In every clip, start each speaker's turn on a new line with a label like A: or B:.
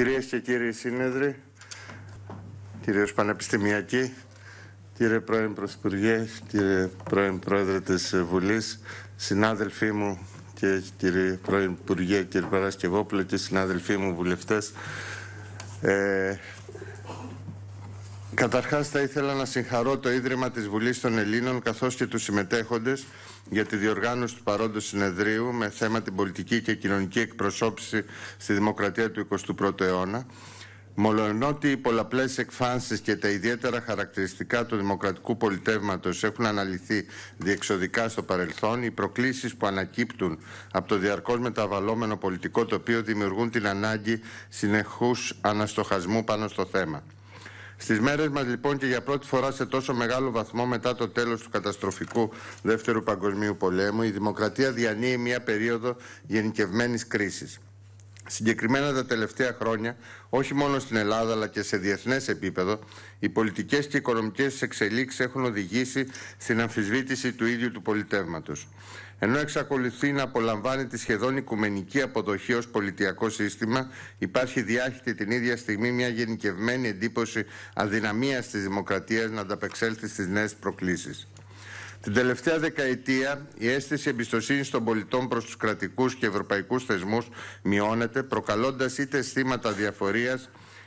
A: Κυρίες και κύριοι σύνεδροι, κυρίως πανεπιστημιακοί, κύριε πρώην Πρωθυπουργέ, κύριε πρώην Πρόεδρε της Βουλής, συνάδελφοί μου και κύριε πρώην Υπουργέ, κύριε Παρασκευόπουλο και συνάδελφοί μου βουλευτές, ε, Καταρχάς θα ήθελα να συγχαρώ το Ίδρυμα της Βουλής των Ελλήνων καθώς και τους συμμετέχοντες για τη διοργάνωση του παρόντος συνεδρίου με θέμα την πολιτική και κοινωνική εκπροσώπηση στη δημοκρατία του 21ου αιώνα. Μολονότι οι πολλαπλές εκφάνσεις και τα ιδιαίτερα χαρακτηριστικά του δημοκρατικού πολιτεύματος έχουν αναλυθεί διεξοδικά στο παρελθόν, οι προκλήσεις που ανακύπτουν από το διαρκώς μεταβαλλόμενο πολιτικό τοπίο δημιουργούν την ανάγκη συνεχούς αναστοχασμού πάνω στο θέμα. Στις μέρες μας λοιπόν και για πρώτη φορά σε τόσο μεγάλο βαθμό μετά το τέλος του καταστροφικού Δεύτερου Παγκοσμίου Πολέμου η δημοκρατία διανύει μια περίοδο γενικευμένης κρίσης. Συγκεκριμένα τα τελευταία χρόνια, όχι μόνο στην Ελλάδα αλλά και σε διεθνές επίπεδο, οι πολιτικές και οικονομικές εξελίξεις έχουν οδηγήσει στην αμφισβήτηση του ίδιου του πολιτεύματος. Ενώ εξακολουθεί να απολαμβάνει τη σχεδόν οικουμενική αποδοχή ως πολιτιακό σύστημα, υπάρχει διάχυτη την ίδια στιγμή μια γενικευμένη εντύπωση αδυναμίας της δημοκρατίας να ανταπεξέλθει στις νέες προκλήσεις. Την τελευταία δεκαετία η αίσθηση εμπιστοσύνης των πολιτών προς τους κρατικούς και ευρωπαϊκούς θεσμούς μειώνεται, προκαλώντας είτε αισθήματα διαφορία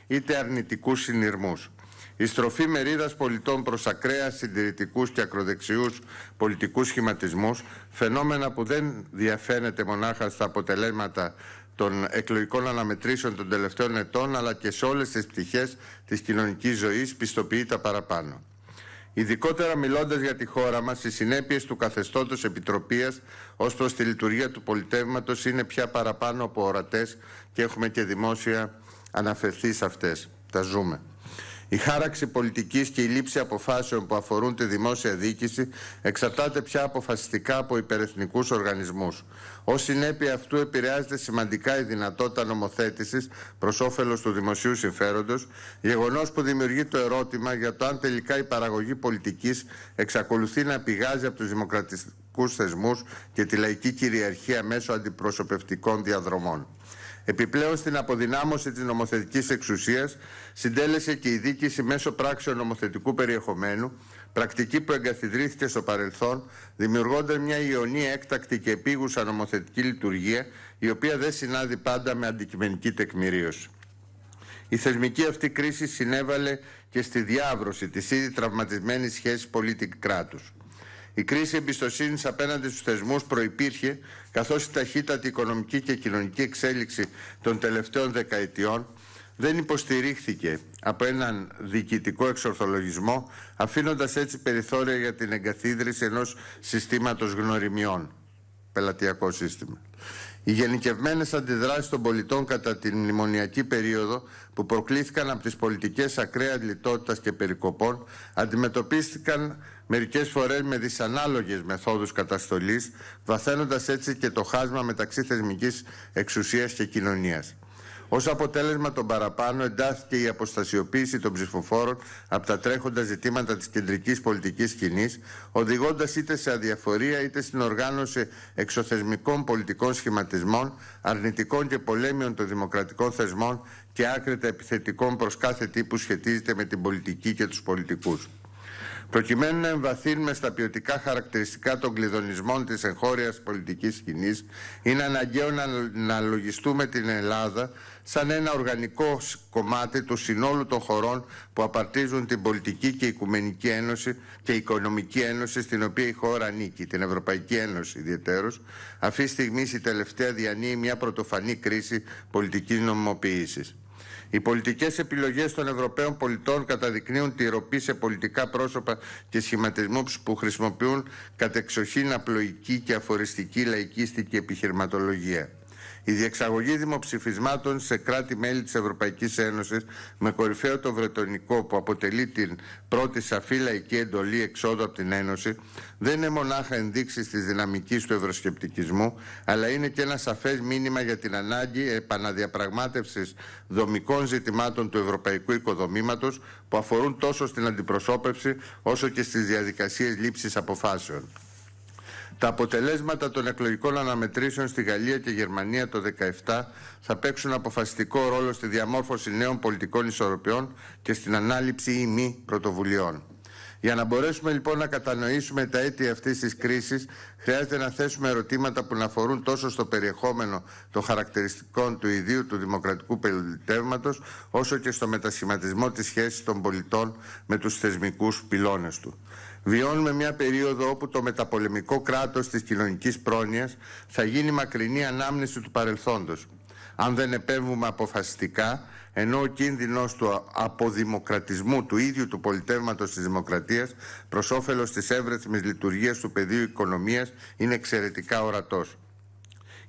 A: είτε αρνητικούς συνειρμούς. Η στροφή μερίδας πολιτών προς ακραία συντηρητικούς και ακροδεξιούς πολιτικούς σχηματισμούς, φαινόμενα που δεν διαφαίνεται μονάχα στα αποτελέσματα των εκλογικών αναμετρήσεων των τελευταίων ετών, αλλά και σε όλες τις πτυχές της κοινωνικής ζωής, πιστοποιεί τα παραπάνω. Ειδικότερα μιλώντας για τη χώρα μας, οι συνέπειες του καθεστώτος επιτροπίας ως προς τη λειτουργία του πολιτεύματος είναι πια παραπάνω από ορατές και έχουμε και δημόσια αναφερθεί σε αυτές. Τα ζούμε. Η χάραξη πολιτικής και η λήψη αποφάσεων που αφορούν τη δημόσια διοίκηση εξαρτάται πια αποφασιστικά από υπερεθνικούς οργανισμούς. Ως συνέπεια αυτού επηρεάζεται σημαντικά η δυνατότητα νομοθέτησης προς όφελος του δημοσίου συμφέροντος, γεγονός που δημιουργεί το ερώτημα για το αν τελικά η παραγωγή πολιτικής εξακολουθεί να πηγάζει από τους δημοκρατικούς θεσμούς και τη λαϊκή κυριαρχία μέσω αντιπροσωπευτικών διαδρομών. Επιπλέον στην αποδυνάμωση της νομοθετικής εξουσίας συντέλεσε και η δίκηση μέσω πράξεων νομοθετικού περιεχομένου, πρακτική που εγκαθιδρύθηκε στο παρελθόν, δημιουργώντας μια ιονή έκτακτη και επίγουσα νομοθετική λειτουργία, η οποία δεν συνάδει πάντα με αντικειμενική τεκμηρίωση. Η θεσμική αυτή κρίση συνέβαλε και στη διάβρωση της ήδη τραυματισμένης σχέσης πολίτη-κράτους. Η κρίση εμπιστοσύνης απέναντι στους θεσμούς προπήρχε, καθώς η ταχύτατη οικονομική και κοινωνική εξέλιξη των τελευταίων δεκαετιών δεν υποστηρίχθηκε από έναν διοικητικό εξορθολογισμό, αφήνοντας έτσι περιθώρια για την εγκαθίδρυση ενός συστήματος γνωριμιών. Πελατειακό σύστημα. Οι γενικευμένες αντιδράσεις των πολιτών κατά την μνημονιακή περίοδο, που προκλήθηκαν από τις πολιτικές ακραία λιτότητα και περικοπών, αντιμετωπίστηκαν μερικές φορές με δυσανάλογες μεθόδους καταστολής, βαθαίνοντας έτσι και το χάσμα μεταξύ θεσμικής εξουσίας και κοινωνίας. Ως αποτέλεσμα των παραπάνω, εντάθηκε η αποστασιοποίηση των ψηφοφόρων από τα τρέχοντα ζητήματα της κεντρικής πολιτικής σκηνής, οδηγώντας είτε σε αδιαφορία είτε στην οργάνωση εξωθεσμικών πολιτικών σχηματισμών, αρνητικών και πολέμιων των δημοκρατικών θεσμών και άκρητα επιθετικών προς κάθε τύπου σχετίζεται με την πολιτική και τους πολιτικούς προκειμένου να εμβαθύνουμε στα ποιοτικά χαρακτηριστικά των κλειδονισμών της εγχώριας πολιτικής σκηνής, είναι αναγκαίο να αναλογιστούμε την Ελλάδα σαν ένα οργανικό κομμάτι του συνόλου των χωρών που απαρτίζουν την πολιτική και οικουμενική ένωση και οικονομική ένωση στην οποία η χώρα ανήκει, την Ευρωπαϊκή Ένωση ιδιαίτερως. Αυτή τη στιγμή η τελευταία διανύει μια πρωτοφανή κρίση πολιτικής νομιμοποίησης. Οι πολιτικές επιλογές των Ευρωπαίων πολιτών καταδεικνύουν τη ροπή σε πολιτικά πρόσωπα και σχηματισμού που χρησιμοποιούν κατεξοχήν απλοϊκή και αφοριστική λαϊκίστικη επιχειρηματολογία. Η διεξαγωγή δημοψηφισμάτων σε κράτη-μέλη της Ευρωπαϊκής Ένωσης με κορυφαίο το Βρετονικό που αποτελεί την πρώτη σαφή λαϊκή εντολή εξόδου από την Ένωση δεν είναι μονάχα ενδείξεις της δυναμικής του ευρωσκεπτικισμού αλλά είναι και ένα σαφές μήνυμα για την ανάγκη επαναδιαπραγμάτευσης δομικών ζητημάτων του ευρωπαϊκού οικοδομήματος που αφορούν τόσο στην αντιπροσώπευση όσο και στις διαδικασίες λήψης αποφάσεων. Τα αποτελέσματα των εκλογικών αναμετρήσεων στη Γαλλία και Γερμανία το 2017 θα παίξουν αποφασιστικό ρόλο στη διαμόρφωση νέων πολιτικών ισορροπιών και στην ανάληψη ή μη πρωτοβουλειών. Για να μπορέσουμε λοιπόν να κατανοήσουμε τα αίτια αυτής της κρίσης, χρειάζεται να θέσουμε ερωτήματα που να αφορούν τόσο στο περιεχόμενο των χαρακτηριστικών του ιδίου του δημοκρατικού πολιτεύματο, όσο και στο μετασχηματισμό της σχέσης των πολιτών με τους θεσμικούς πυλώνες του. Βιώνουμε μια περίοδο όπου το μεταπολεμικό κράτος της κοινωνικής πρόνοιας θα γίνει μακρινή ανάμνηση του παρελθόντος. Αν δεν επέμβουμε αποφασιστικά, ενώ ο κίνδυνος του αποδημοκρατισμού του ίδιου του πολιτεύματος της δημοκρατίας προς όφελος της εύρεθμης λειτουργίας του πεδίου οικονομίας είναι εξαιρετικά ορατός.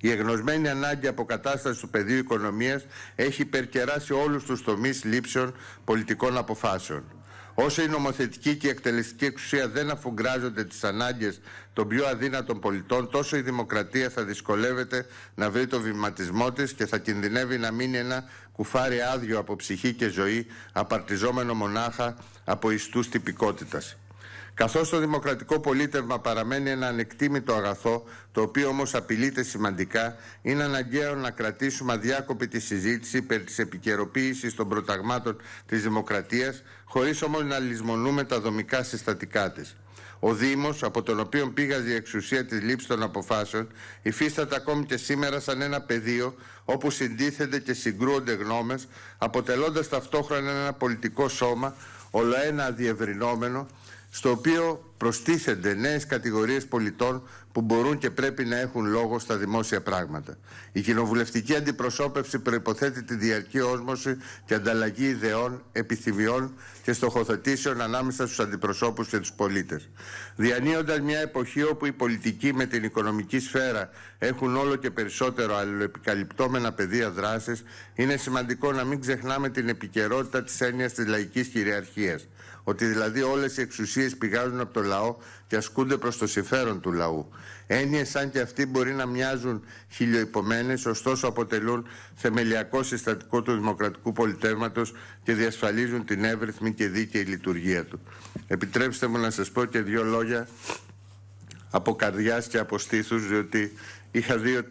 A: Η εγνωσμένη ανάγκη αποκατάστασης του πεδίου οικονομίας έχει υπερκεράσει όλους τους τομείς λήψεων πολιτικών αποφάσεων. Όσο η νομοθετική και η εκτελεστική εξουσία δεν αφουγκράζονται τις ανάγκες των πιο αδύνατων πολιτών, τόσο η δημοκρατία θα δυσκολεύεται να βρει το βηματισμό της και θα κινδυνεύει να μείνει ένα κουφάρι άδειο από ψυχή και ζωή, απαρτιζόμενο μονάχα από ιστούς τυπικότητας. Καθώς το δημοκρατικό πολίτευμα παραμένει ένα ανεκτήμητο αγαθό, το οποίο όμως απειλείται σημαντικά, είναι αναγκαίο να κρατήσουμε αδιάκοπη τη συζήτηση περί της επικαιροποίησης των προταγμάτων της δημοκρατίας, χωρίς όμως να λησμονούμε τα δομικά συστατικά της. Ο Δήμος, από τον οποίο πήγαζε η εξουσία της λήψης των αποφάσεων, υφίσταται ακόμη και σήμερα σαν ένα πεδίο όπου συντίθενται και συγκρούονται γνώμες, αποτελώντας ταυτόχρονα ένα πολιτικό σώμα, ολοένα αδιευρυνόμενο, στο οποίο προστίθενται νέες κατηγορίες πολιτών που μπορούν και πρέπει να έχουν λόγο στα δημόσια πράγματα. Η κοινοβουλευτική αντιπροσώπευση προϋποθέτει τη διαρκή όσμωση και ανταλλαγή ιδεών, επιθυμιών και στοχοθετήσεων ανάμεσα στους αντιπροσώπους και τους πολίτες. Διανύοντας μια εποχή όπου οι πολιτικοί με την οικονομική σφαίρα έχουν όλο και περισσότερο αλληλοεπικαλυπτόμενα πεδία δράσης, είναι σημαντικό να μην ξεχνάμε την επικαιρότητα της έννοιας της λαϊκής κυριαρχίας ότι δηλαδή όλες οι εξουσίες πηγάζουν από το λαό και ασκούνται προς το συμφέρον του λαού. Έννοιες σαν και αυτοί μπορεί να μοιάζουν χιλιοϊπωμένες, ωστόσο αποτελούν θεμελιακό συστατικό του δημοκρατικού πολιτεύματος και διασφαλίζουν την εύρυθμη και δίκαιη λειτουργία του. Επιτρέψτε μου να σας πω και δύο λόγια από καρδιάς και από στήθους, διότι είχα δύο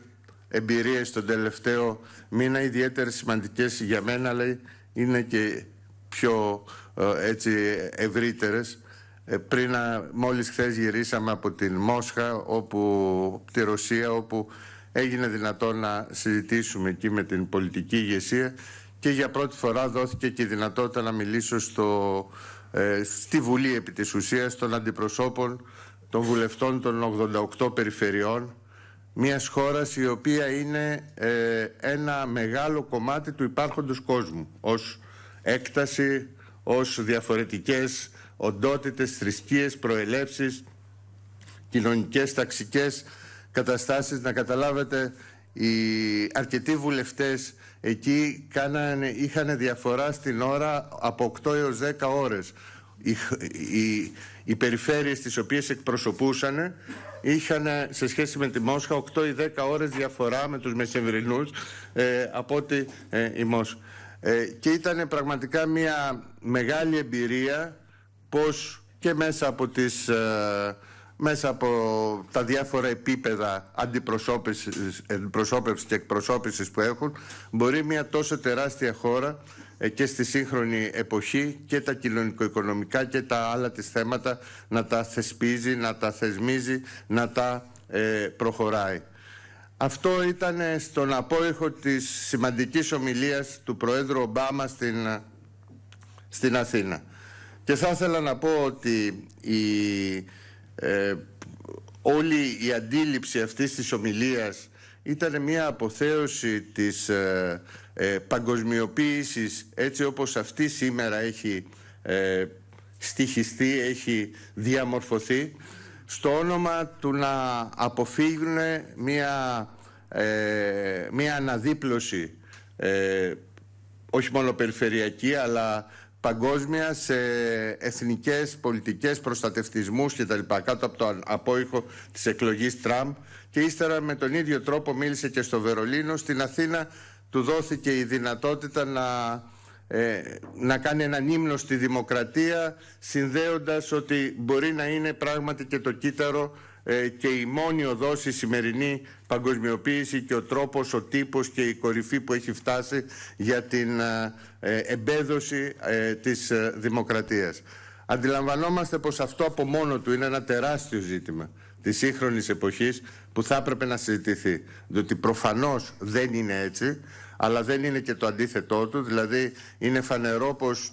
A: εμπειρίες τον τελευταίο μήνα ιδιαίτερα σημαντικές για μένα, αλλά είναι και πιο ε, έτσι ευρύτερες ε, πριν να, μόλις χθες γυρίσαμε από την Μόσχα όπου, τη Ρωσία όπου έγινε δυνατό να συζητήσουμε εκεί με την πολιτική ηγεσία και για πρώτη φορά δόθηκε και η δυνατότητα να μιλήσω στο, ε, στη Βουλή επί της ουσίας των αντιπροσώπων των βουλευτών των 88 περιφερειών μιας χώρας η οποία είναι ένα μεγάλο κομμάτι του υπάρχοντος κόσμου ως έκταση, ως διαφορετικές οντότητες, θρησκείες, προελεύσεις, κοινωνικές, ταξικές καταστάσεις. Να καταλάβετε, οι αρκετοί βουλευτές εκεί κάνανε, είχαν διαφορά στην ώρα από 8 έως 10 ώρες. Οι, οι, οι περιφέρειες τις οποίες εκπροσωπούσαν είχαν σε σχέση με τη Μόσχα 8 ή 10 ώρες διαφορά με τους Μεσεμβρινούς ε, από ότι ε, η Μόσχα. Ε, και ήταν πραγματικά μια μεγάλη εμπειρία πως και μέσα από τις... Ε, μέσα από τα διάφορα επίπεδα αντιπροσώπευσης, και εκπροσώπησης που έχουν μπορεί μια τόσο τεράστια χώρα ε, και στη σύγχρονη εποχή και τα κοινωνικο-οικονομικά και τα άλλα της θέματα να τα θεσπίζει, να τα θεσμίζει, να τα ε, προχωράει. Αυτό ήταν ε, στον απόϊχο της σημαντικής ομιλίας του Προέδρου Ομπάμα στην, ε, στην Αθήνα. Και θα ήθελα να πω ότι η, ε, όλη η αντίληψη αυτής της ομιλίας ήταν μια αποθέωση της ε, παγκοσμιοποίησης έτσι όπως αυτή σήμερα έχει στοιχιστεί, έχει διαμορφωθεί στο όνομα του να αποφύγουν μια, ε, μια αναδίπλωση ε, όχι μόνο περιφερειακή αλλά παγκόσμια σε εθνικές πολιτικές προστατευτισμούς και τα κάτω από το απόϊχο της εκλογής Τραμπ και ύστερα με τον ίδιο τρόπο μίλησε και στο Βερολίνο στην Αθήνα του δόθηκε η δυνατότητα να ε, να κάνει έναν ύμνο στη δημοκρατία συνδέοντας ότι μπορεί να είναι πράγματι και το κύτταρο ε, και η μόνη οδός η σημερινή παγκοσμιοποίηση και ο τρόπος, ο τύπος και η κορυφή που έχει φτάσει για την ε, εμπέδωση της δημοκρατίας. Αντιλαμβανόμαστε πως αυτό από μόνο του είναι ένα τεράστιο ζήτημα. Της σύγχρονης εποχής που θα έπρεπε να συζητηθεί. Διότι προφανώς δεν είναι έτσι, αλλά δεν είναι και το αντίθετό του. Δηλαδή είναι φανερό πως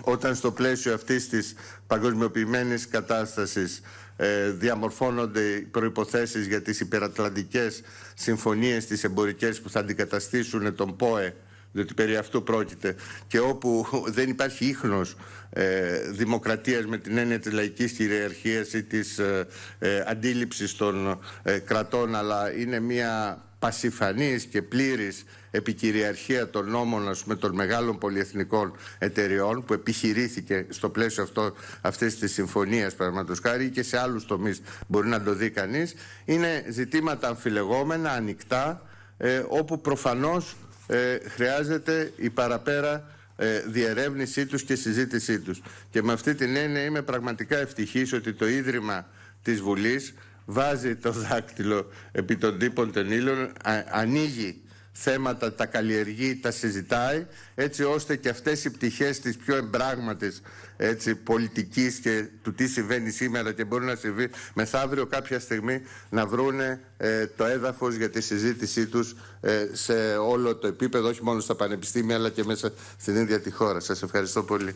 A: όταν στο πλαίσιο αυτής της παγκοσμιοποιημένης κατάστασης ε, διαμορφώνονται οι προϋποθέσεις για τις υπερατλαντικές συμφωνίες, τις εμπορικές που θα αντικαταστήσουν τον ΠΟΕ διότι περί αυτού πρόκειται και όπου δεν υπάρχει ίχνος ε, δημοκρατίας με την έννοια της λαϊκής κυριαρχίας ή της ε, ε αντίληψης των ε, κρατών αλλά είναι μια πασιφανής και πλήρης επικυριαρχία των νόμων ας πούμε, των μεγάλων πολυεθνικών εταιριών που επιχειρήθηκε στο πλαίσιο αυτό, αυτής της συμφωνίας χάρη και σε άλλους τομείς μπορεί να το δει κανείς είναι ζητήματα αμφιλεγόμενα, ανοιχτά ε, όπου προφανώς ε, χρειάζεται η παραπέρα ε, διερεύνησή τους και συζήτησή τους. Και με αυτή την έννοια είμαι πραγματικά ευτυχής ότι το Ίδρυμα της Βουλής βάζει το δάκτυλο επί των τύπων των ήλων, ανοίγει θέματα τα καλλιεργεί, τα συζητάει, έτσι ώστε και αυτές οι πτυχές της πιο εμπράγματης έτσι, πολιτικής και του τι συμβαίνει σήμερα και μπορεί να συμβεί μεθαύριο κάποια στιγμή να βρούνε ε, το έδαφος για τη συζήτησή τους ε, σε όλο το επίπεδο, όχι μόνο στα πανεπιστήμια αλλά και μέσα στην ίδια τη χώρα. Σας ευχαριστώ πολύ.